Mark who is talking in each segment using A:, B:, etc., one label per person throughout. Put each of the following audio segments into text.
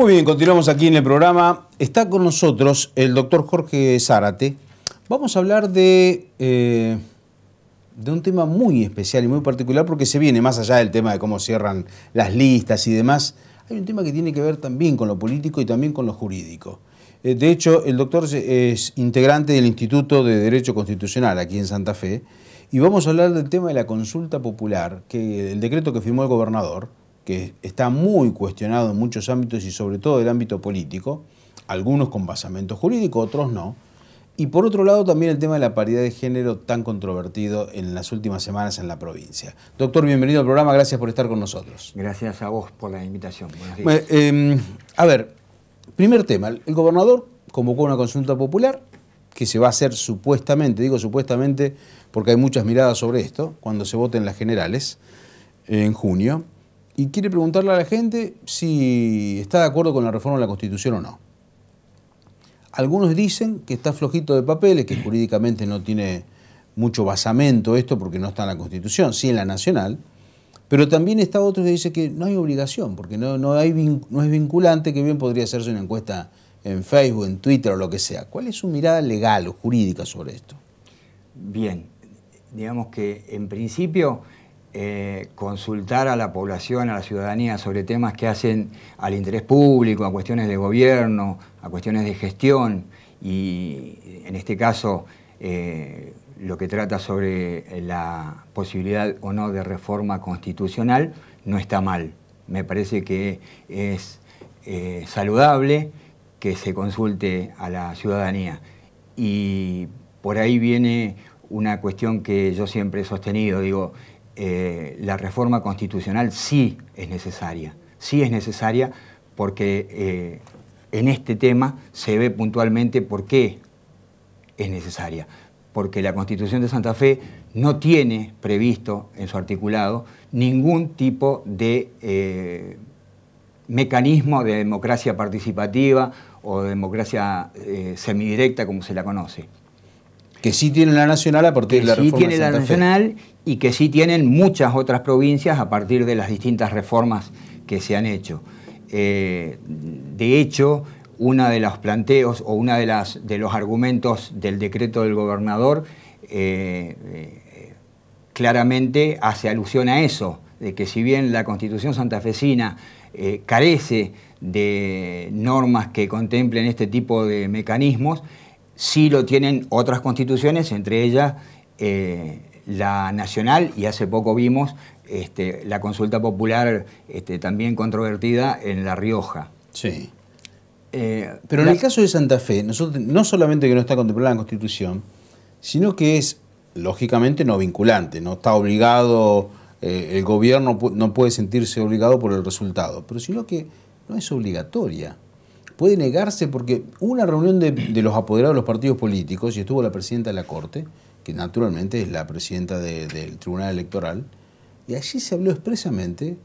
A: Muy bien, continuamos aquí en el programa. Está con nosotros el doctor Jorge Zárate. Vamos a hablar de, eh, de un tema muy especial y muy particular porque se viene más allá del tema de cómo cierran las listas y demás. Hay un tema que tiene que ver también con lo político y también con lo jurídico. Eh, de hecho, el doctor es integrante del Instituto de Derecho Constitucional aquí en Santa Fe y vamos a hablar del tema de la consulta popular, que el decreto que firmó el gobernador que está muy cuestionado en muchos ámbitos y sobre todo el ámbito político, algunos con basamento jurídico, otros no. Y por otro lado también el tema de la paridad de género tan controvertido en las últimas semanas en la provincia. Doctor, bienvenido al programa, gracias por estar con nosotros. Gracias a vos por la invitación. Em, a ver, primer tema, el gobernador convocó una consulta popular que se va a hacer supuestamente, digo supuestamente porque hay muchas miradas sobre esto, cuando se voten las generales en junio y quiere preguntarle a la gente si está de acuerdo con la reforma de la Constitución o no. Algunos dicen que está flojito de papeles, que jurídicamente no tiene mucho basamento esto porque no está en la Constitución, sí en la Nacional, pero también está otro que dice que no hay obligación, porque no, no es vinculante, que bien podría hacerse una encuesta en Facebook, en Twitter o lo que sea. ¿Cuál es su
B: mirada legal o jurídica sobre esto? Bien, digamos que en principio eh, consultar a la población, a la ciudadanía sobre temas que hacen al interés público, a cuestiones de gobierno, a cuestiones de gestión y en este caso eh, lo que trata sobre la posibilidad o no de reforma constitucional no está mal. Me parece que es eh, saludable que se consulte a la ciudadanía. Y por ahí viene una cuestión que yo siempre he sostenido, digo, eh, la reforma constitucional sí es necesaria, sí es necesaria porque eh, en este tema se ve puntualmente por qué es necesaria, porque la Constitución de Santa Fe no tiene previsto en su articulado ningún tipo de eh, mecanismo de democracia participativa o democracia semidirecta como se la conoce. Que sí tienen la nacional a partir de la Sí tiene la nacional y que sí tienen muchas otras provincias a partir de las distintas reformas que se han hecho. Eh, de hecho, uno de los planteos o uno de, las, de los argumentos del decreto del gobernador eh, eh, claramente hace alusión a eso, de que si bien la constitución santafesina carece de normas que contemplen este tipo de mecanismos, Sí lo tienen otras constituciones, entre ellas eh, la nacional, y hace poco vimos este, la consulta popular este, también controvertida en La Rioja. Sí. Eh, pero en el caso
A: de Santa Fe, no solamente que no está contemplada la Constitución, sino que es lógicamente no vinculante, no está obligado, eh, el gobierno no puede sentirse obligado por el resultado, pero sino que no es obligatoria puede negarse porque una reunión de, los apoderados de los partidos políticos y estuvo la presidenta de la Corte, que naturalmente es la presidenta del Tribunal Electoral, y allí se habló expresamente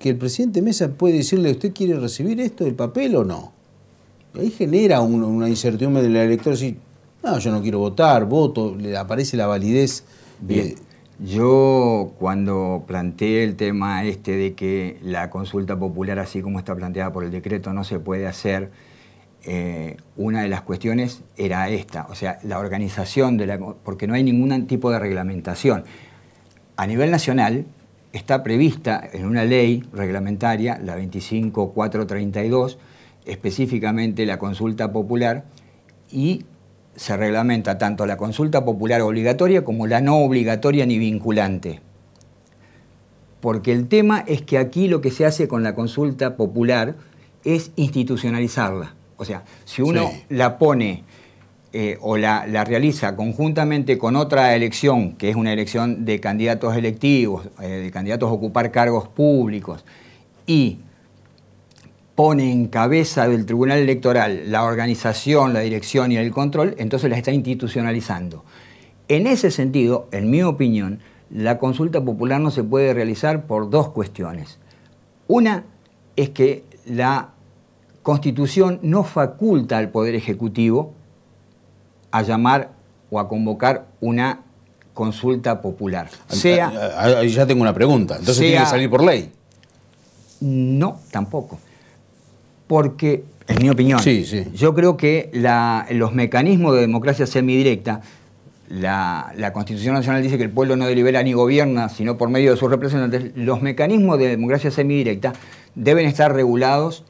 A: que el presidente Mesa puede decirle, ¿usted quiere recibir esto el papel o no? Y ahí genera una incertidumbre del elector,
B: si no, yo no quiero votar, voto, le aparece la validez. Bien. Yo cuando planteé el tema este de que la consulta popular, así como está planteada por el decreto, no se puede hacer, eh, una de las cuestiones era esta, o sea, la organización de la... porque no hay ningún tipo de reglamentación. A nivel nacional está prevista en una ley reglamentaria, la 25432, específicamente la consulta popular, y se reglamenta tanto la consulta popular obligatoria como la no obligatoria ni vinculante. Porque el tema es que aquí lo que se hace con la consulta popular es institucionalizarla. O sea, si uno la pone eh, o la, realiza conjuntamente con otra elección, que es una elección de candidatos electivos, eh, de candidatos a ocupar cargos públicos, y pone en cabeza del Tribunal Electoral la organización, la dirección y el control, entonces la está institucionalizando. En ese sentido, en mi opinión, la consulta popular no se puede realizar por dos cuestiones. Una es que la Constitución no faculta al Poder Ejecutivo a llamar o a convocar una consulta popular. Sea, ya tengo una pregunta. Entonces tiene que salir por ley. No, tampoco porque, en mi opinión, yo creo que los mecanismos de democracia semidirecta, la, la, Constitución Nacional dice que el pueblo no delibera ni gobierna, sino por medio de sus representantes, los mecanismos de democracia semidirecta deben estar regulados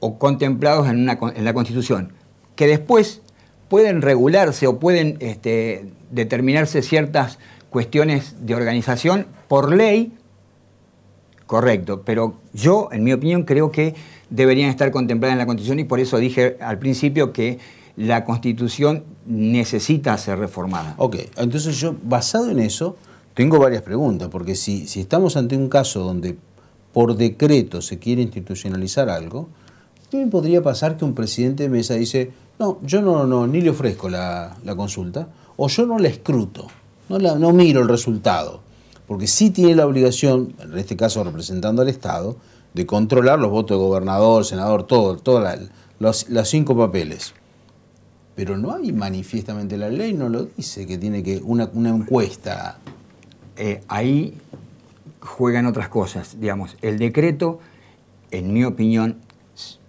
B: o contemplados en, la Constitución, que después pueden regularse o pueden este, determinarse ciertas cuestiones de organización por ley, correcto, pero yo, en mi opinión, creo que deberían estar contempladas en la Constitución y por eso dije al principio que la Constitución necesita ser reformada. Ok, entonces
A: yo basado en eso tengo varias preguntas, porque si, estamos ante un caso donde por decreto se quiere institucionalizar algo, ¿qué podría pasar que un presidente de mesa dice, no, yo no, no ni le ofrezco la, consulta, o yo no la escruto, no, la, no miro el resultado? Porque sí tiene la obligación, en este caso representando al Estado, de controlar los votos de gobernador, senador, todo, todos los, cinco papeles. Pero no hay manifiestamente, la ley no lo dice, que tiene que una, encuesta.
B: Eh, ahí juegan otras cosas, digamos. El decreto, en mi opinión,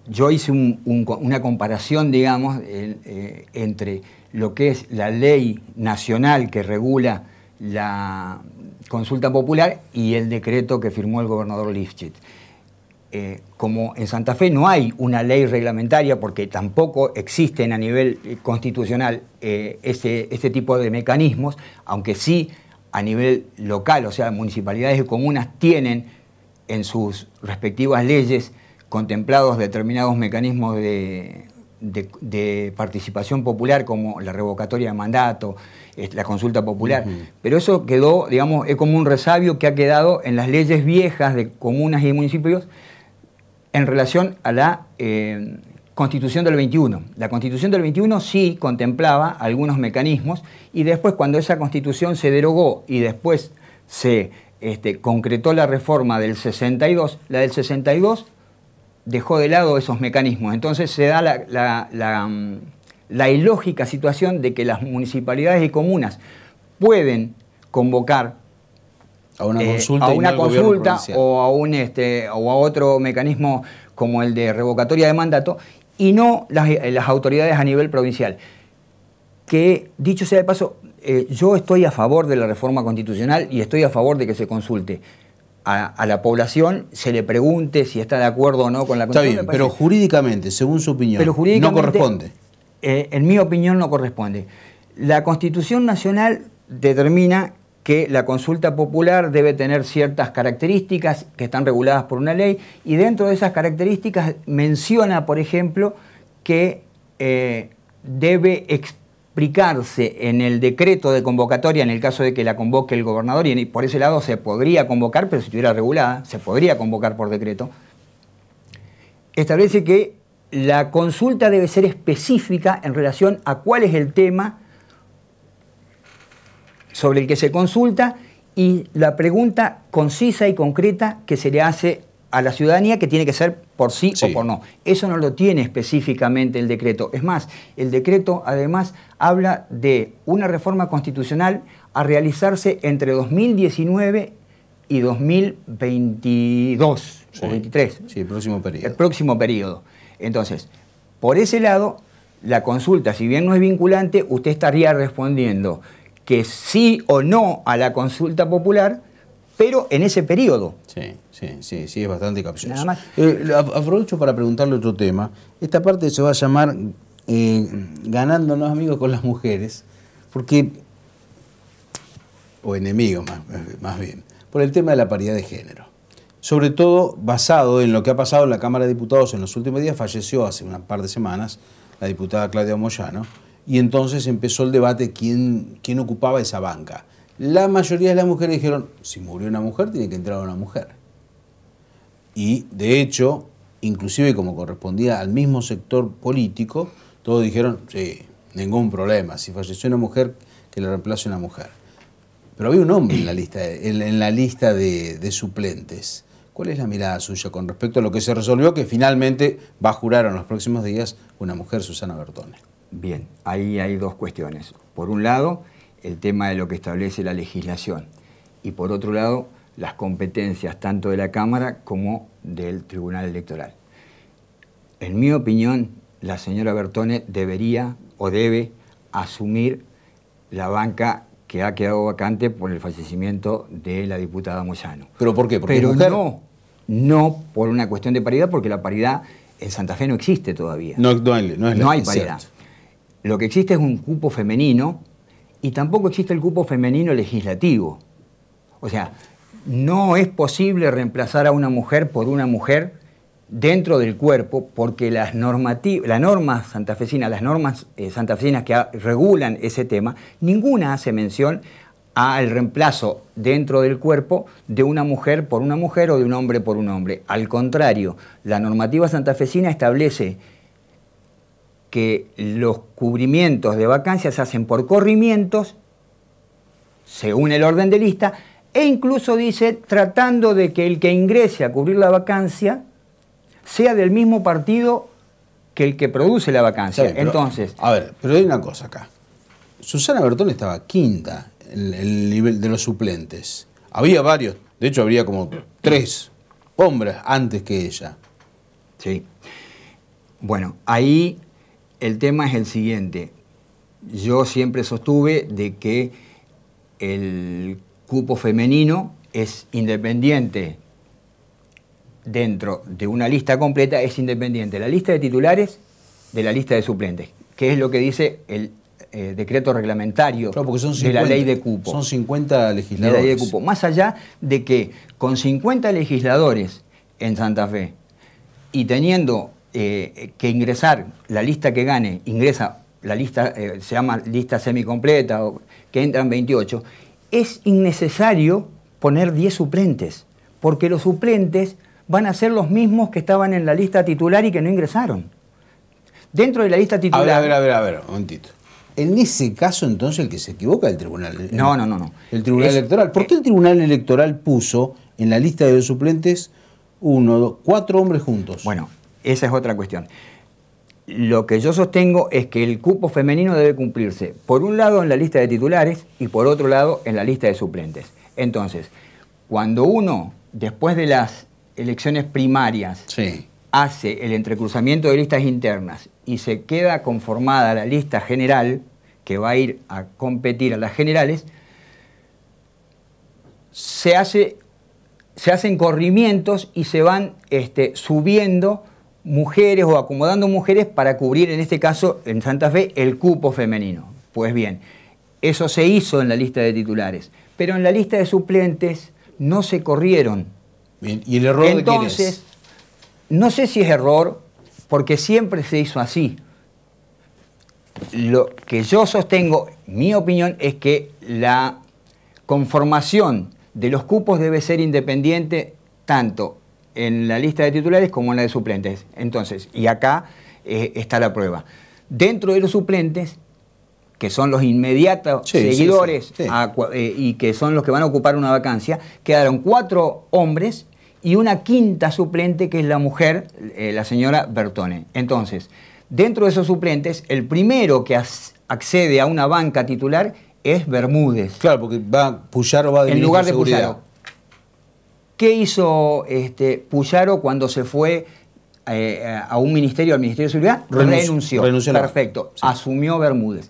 B: yo hice una comparación, digamos, eh, entre lo que es la ley nacional que regula la consulta popular y el decreto que firmó el gobernador lifchit. Eh, como en Santa Fe no hay una ley reglamentaria, porque tampoco existen a nivel eh, constitucional eh, este, este tipo de mecanismos, aunque sí a nivel local, o sea, municipalidades y comunas tienen en sus respectivas leyes contemplados determinados mecanismos de, participación popular, como la revocatoria de mandato, la consulta popular. Pero eso quedó, digamos, es como un resabio que ha quedado en las leyes viejas de comunas y municipios en relación a la eh, Constitución del 21. La Constitución del 21 sí contemplaba algunos mecanismos y después cuando esa Constitución se derogó y después se este, concretó la reforma del 62, la del 62 dejó de lado esos mecanismos. Entonces se da mm, la ilógica situación de que las municipalidades y comunas pueden convocar a una eh, consulta, o a un este o a otro mecanismo como el de revocatoria de mandato y no las, eh, autoridades a nivel provincial. Que dicho sea de paso, eh, yo estoy a favor de la reforma constitucional y estoy a favor de que se consulte. A, la población se le pregunte si está de acuerdo o no con la Constitución. Está bien, pero
A: jurídicamente, según su opinión, no corresponde.
B: en mi opinión no corresponde. La Constitución Nacional determina que la consulta popular debe tener ciertas características que están reguladas por una ley y dentro de esas características menciona, por ejemplo, que eh, debe explicarse en el decreto de convocatoria, en el caso de que la convoque el gobernador, y por ese lado se podría convocar, pero si estuviera regulada, se podría convocar por decreto, establece que la consulta debe ser específica en relación a cuál es el tema sobre el que se consulta y la pregunta concisa y concreta que se le hace a la ciudadanía que tiene que ser por sí, o por no. Eso no lo tiene específicamente el decreto. Es más, el decreto además habla de una reforma constitucional a realizarse entre 2019 y 2022 o 2023. Sí, el próximo periodo. El próximo periodo. Entonces, por ese lado, la consulta, si bien no es vinculante, usted estaría respondiendo que sí o no a la consulta popular, pero en ese periodo. Sí, sí, sí, sí, es bastante capcioso. Nada más. Eh,
A: aprovecho para preguntarle otro tema. Esta parte se va a llamar eh, Ganándonos amigos con las mujeres, porque, o enemigos más, eh, más bien, por el tema de la paridad de género. Sobre todo basado en lo que ha pasado en la Cámara de Diputados en los últimos días, falleció hace unas par de semanas la diputada Claudia Moyano, y entonces empezó el debate quién, ocupaba esa banca. La mayoría de las mujeres dijeron, si murió una mujer, tiene que entrar una mujer. Y de hecho, inclusive como correspondía al mismo sector político, todos dijeron, sí, ningún problema, si falleció una mujer, que la reemplace una mujer. Pero había un hombre en la lista, en, la lista de, de, suplentes. ¿Cuál es la mirada suya con respecto a lo que se resolvió que finalmente va a jurar en los próximos días una mujer, Susana Bertone?
B: Bien, ahí hay dos cuestiones. Por un lado, el tema de lo que establece la legislación y por otro lado, las competencias tanto de la Cámara como del Tribunal Electoral. En mi opinión, la señora Bertone debería o debe asumir la banca que ha quedado vacante por el fallecimiento de la diputada Moyano. ¿Pero por qué? ¿Porque Pero no, no por una cuestión de paridad, porque la paridad en Santa Fe no existe todavía. No, hay, no, no paridad. Lo que existe es un cupo femenino y tampoco existe el cupo femenino legislativo. O sea, no es posible reemplazar a una mujer por una mujer dentro del cuerpo porque las, normativas, normas santafesinas, las normas eh, santafesinas que regulan ese tema, ninguna hace mención al reemplazo dentro del cuerpo de una mujer por una mujer o de un hombre por un hombre. Al contrario, la normativa santafesina establece que los cubrimientos de vacancias se hacen por corrimientos, según el orden de lista, e incluso dice tratando de que el que ingrese a cubrir la vacancia sea del mismo partido que el que produce la vacancia. Entonces,
A: a ver, pero hay una cosa acá. Susana Bertón estaba quinta en el nivel de los suplentes. Había varios, de hecho habría como tres hombres antes que ella.
B: Sí. Bueno, ahí el tema es el siguiente. Yo siempre sostuve de que el cupo femenino es independiente dentro de una lista completa, es independiente la lista de titulares de la lista de suplentes, que es lo que dice el eh, decreto reglamentario de la ley de cupo. Son 50 legisladores. la ley de cupo. Más allá de que con 50 legisladores en Santa Fe y teniendo eh, que ingresar, la lista que gane, ingresa, la lista eh, se llama lista semicompleta, o, que entran 28, es innecesario poner 10 suplentes, porque los suplentes van a ser los mismos que estaban en la lista titular y que no ingresaron. Dentro de la lista titular... A ver, a
A: ver, a ver, un momentito. En ese caso, entonces, el que se equivoca es el tribunal. no, no, no, no. El tribunal electoral. ¿Por qué el tribunal electoral puso en la lista de los suplentes uno, dos, cuatro hombres juntos?
B: Bueno, esa es otra cuestión. Lo que yo sostengo es que el cupo femenino debe cumplirse, por un lado en la lista de titulares y por otro lado en la lista de suplentes. Entonces, cuando uno, después de las elecciones primarias, hace el entrecruzamiento de listas internas y se queda conformada la lista general, que va a ir a competir a las generales, se, hace, se hacen corrimientos y se van este, subiendo mujeres o acomodando mujeres para cubrir, en este caso, en Santa Fe, el cupo femenino. Pues bien, eso se hizo en la lista de titulares, pero en la lista de suplentes no se corrieron. ¿Y el error Entonces, de quién es? no sé si es error, porque siempre se hizo así. Lo que yo sostengo, mi opinión, es que la conformación de los cupos debe ser independiente tanto en la lista de titulares como en la de suplentes. Entonces, y acá eh, está la prueba. Dentro de los suplentes, que son los inmediatos seguidores eh, y que son los que van a ocupar una vacancia, quedaron cuatro hombres y una quinta suplente que es la mujer, eh, la señora Bertone. Entonces, dentro de esos suplentes, el primero que accede a una banca titular es Bermúdez. Claro, porque va, o va a En lugar de ¿Qué hizo este, Puyaro cuando se fue eh, a un ministerio, al Ministerio de Seguridad? Renunció. Renunció. Perfecto. Asumió Bermúdez.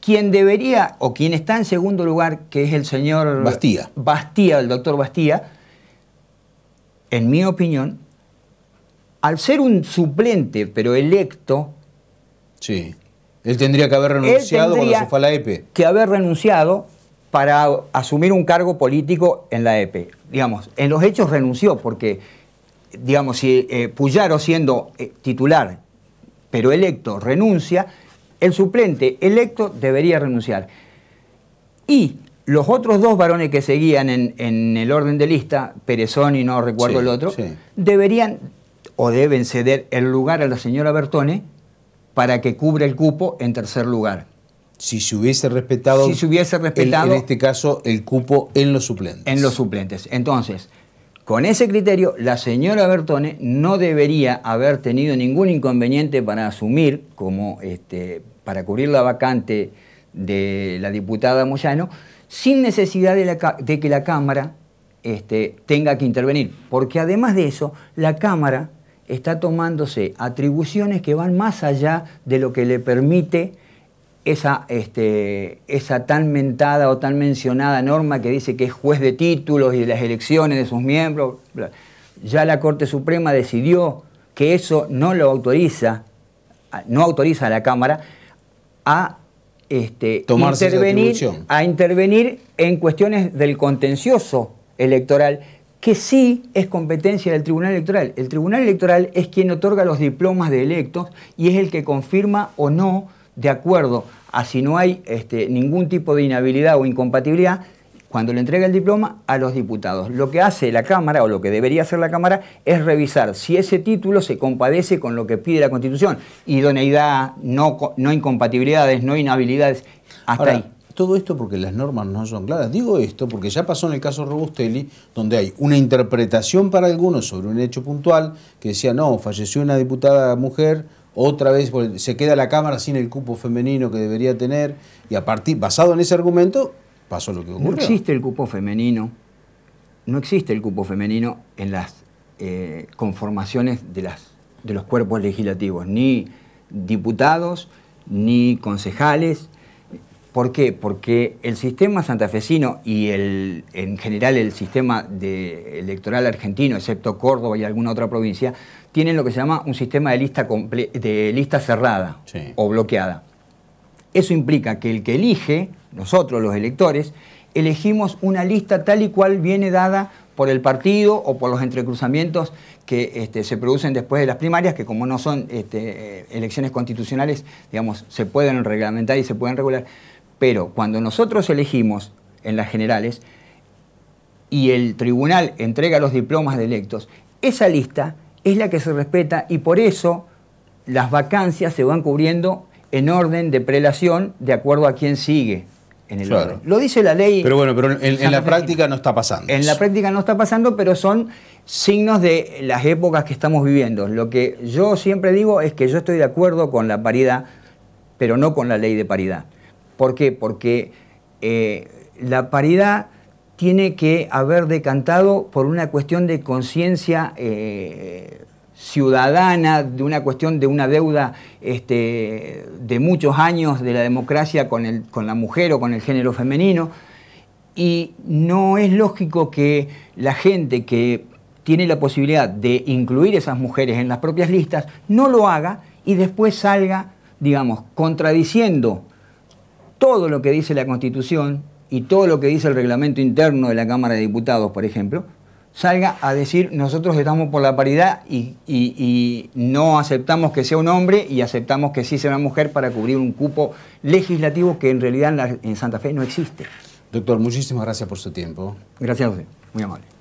B: Quien debería, o quien está en segundo lugar, que es el señor... Bastía. Bastía, el doctor Bastía, en mi opinión, al ser un suplente, pero electo... Sí. Él tendría que haber renunciado cuando se fue a la EPE. Que haber renunciado para asumir un cargo político en la EP Digamos, en los hechos renunció porque, digamos, si eh, Puyaro siendo eh, titular, pero electo, renuncia, el suplente electo debería renunciar. Y los otros dos varones que seguían en, el orden de lista, Perezón y no recuerdo el otro, deberían o deben ceder el lugar a la señora Bertone para que cubra el cupo en tercer lugar. Si se hubiese respetado, si se hubiese respetado en este caso el cupo en los suplentes. En los suplentes. Entonces, con ese criterio, la señora Bertone no debería haber tenido ningún inconveniente para asumir, como este, para cubrir la vacante de la diputada Moyano, sin necesidad de, que la Cámara este, tenga que intervenir. Porque además de eso, la Cámara está tomándose atribuciones que van más allá de lo que le permite esa, este, esa tan mentada o tan mencionada norma que dice que es juez de títulos y de las elecciones de sus miembros. Ya la Corte Suprema decidió que eso no lo autoriza, no autoriza a la Cámara a este, a intervenir en cuestiones del contencioso electoral, que sí es competencia del Tribunal Electoral. El Tribunal Electoral es quien otorga los diplomas de electos y es el que confirma o no de acuerdo a si no hay este, ningún tipo de inhabilidad o incompatibilidad, cuando le entrega el diploma a los diputados. Lo que hace la Cámara, o lo que debería hacer la Cámara, es revisar si ese título se compadece con lo que pide la Constitución. Idoneidad, no, no incompatibilidades, no inhabilidades, hasta Ahora, ahí.
A: Todo esto porque las normas no son claras. Digo esto porque ya pasó en el caso Robustelli, donde hay una interpretación para algunos sobre un hecho puntual que decía, no, falleció una diputada mujer otra vez se queda la Cámara sin el cupo femenino que debería tener, y a partir, basado en ese argumento, pasó lo que ocurrió. No existe
B: el cupo femenino, no existe el cupo femenino en las eh, conformaciones de, las, de los cuerpos legislativos, ni diputados, ni concejales, ¿Por qué? Porque el sistema santafesino y el, en general el sistema electoral argentino, excepto Córdoba y alguna otra provincia, tienen lo que se llama un sistema de lista, de lista cerrada o bloqueada. Eso implica que el que elige, nosotros los electores, elegimos una lista tal y cual viene dada por el partido o por los entrecruzamientos que este, se producen después de las primarias, que como no son este, elecciones constitucionales, digamos, se pueden reglamentar y se pueden regular. Pero cuando nosotros elegimos en las generales y el tribunal entrega los diplomas de electos, esa lista es la que se respeta y por eso las vacancias se van cubriendo en orden de prelación de acuerdo a quién sigue en el orden. Lo dice la ley. Pero bueno, pero en, la práctica no está pasando. En la práctica no está pasando, pero son signos de las épocas que estamos viviendo. Lo que yo siempre digo es que yo estoy de acuerdo con la paridad, pero no con la ley de paridad. ¿Por qué? Porque eh, la paridad tiene que haber decantado por una cuestión de conciencia eh, ciudadana, de una cuestión de una deuda este, de muchos años de la democracia con, con la mujer o con el género femenino. Y no es lógico que la gente que tiene la posibilidad de incluir esas mujeres en las propias listas, no lo haga y después salga, digamos, contradiciendo todo lo que dice la Constitución, y todo lo que dice el reglamento interno de la Cámara de Diputados, por ejemplo, salga a decir nosotros estamos por la paridad y, no aceptamos que sea un hombre y aceptamos que sí sea una mujer para cubrir un cupo legislativo que en realidad en, en Santa Fe no existe. Doctor, muchísimas gracias por su tiempo. Gracias a usted, muy amable.